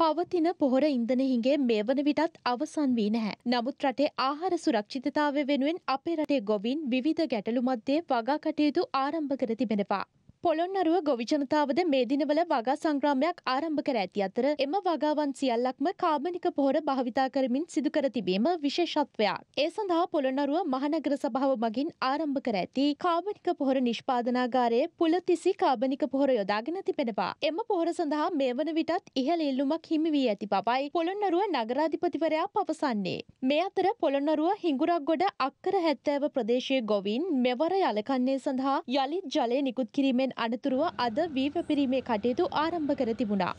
පවතින පොහොර ඉන්ධන හිගේ මේ වන විටත් අවසන් වී නැහැ. නමුත් රටේ ආහාර සුරක්ෂිතතාවය වෙනුවෙන් අපේ රටේ ගොවින් විවිධ ගැටලු මැද්දේ වගා කටයුතු ආරම්භ කර තිබෙනවා. පොළොන්නරුව ගොවි ජනතාවද මේ දිනවල වගා සංග්‍රාමයක් ආරම්භ කර ඇති අතර එම වගාවන් සියල්ලක්ම කාබනික පොහොර භාවිතා කරමින් සිදු කර තිබීම විශේෂත්වයක්. ඒ සඳහා පොළොන්නරුව මහනගර සභාව මගින් ආරම්භ කර ඇති කාබනික පොහොර නිෂ්පාදනාගාරයේ පුලතිසි කාබනික පොහොර යොදාගෙන තිබෙනවා. එම පොහොර සඳහා මේ වන විටත් ඉහළ ඉල්ලුමක් හිමි වී ඇති බවයි පොළොන්නරුව නගරාධිපතිවරයා පවසන්නේ. මේ අතර පොළොන්නරුව හිඟුරක්ගොඩ අක්කර හැත්තෑව ප්‍රදේශයේ ගොවින් මෙවර යලකන්නේ සඳහා යළිත් ජලය නිකුත් කිරීමෙන් ඉන් අනතුරුව අද වී පැපිරීමේ කටයුතු ආරම්භ කර තිබුණා.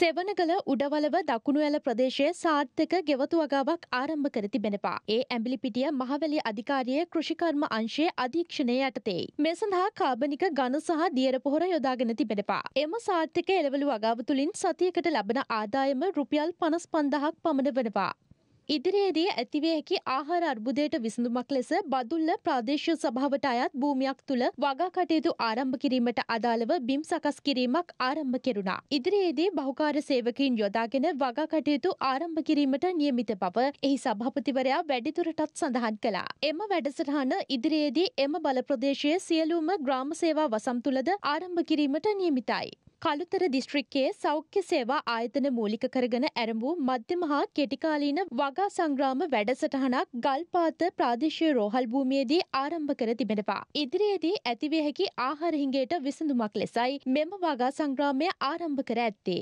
සෙවනගල උඩවලව දකුණු ඇල ප්‍රදේශයේ සාර්ථක ගෙවතු වගාවක් ආරම්භ කර තිබෙනවා. ඒ ඇඹිලිපිටිය මහවැලි අධිකාරියේ කෘෂිකර්ම අංශයේ අධීක්ෂණය යටතේයි. මේ සඳහා කාබනික ඝන සහ දියර පොහොර යොදාගෙන තිබෙනවා. එම සාර්ථක එළවලු වගාව තුලින් සතියකට ලබන ආදායම රුපියල් 55000ක් පමණ වෙනවා. ඉදිරියේදී ඇතිවිය හැකි ආහාර අර්බුදයට විසඳුමක් ලෙස බදුල්ල ප්‍රාදේශීය සභාවට අයත් භූමියක් තුළ වගා කටයුතු ආරම්භ කිරීමට අදාළව බිම් සකස් කිරීමක් ආරම්භ කෙරුණා. ඉදිරියේදී බහුකාර්ය සේවකයන් යොදාගෙන වගා කටයුතු ආරම්භ කිරීමට නියමිත බව එහි සභාපතිවරයා වැඩිදුරටත් සඳහන් කළා. එම වැඩසටහන ඉදිරියේදී එම බල ප්‍රදේශයේ සියලුම ග්‍රාම සේවා වසම් තුළද ආරම්භ කිරීමට නියමිතයි. කළුතර දිස්ත්‍රික්කයේ සෞඛ්‍ය සේවා ආයතන මූලික කරගෙන ඇරඹූ මධ්‍යම හා කෙටිකාලීන වගා සංග්‍රාම වැඩසටහනක් ගල්පාත ප්‍රාදේශීය රෝහල් භූමියේදී ආරම්භ කර තිබෙනවා. ඉදිරියේදී ඇතිවිය හැකි ආහාර හිඟයට විසඳුමක් ලෙසයි මෙම වගා සංග්‍රාමය ආරම්භ කර ඇත්තේ.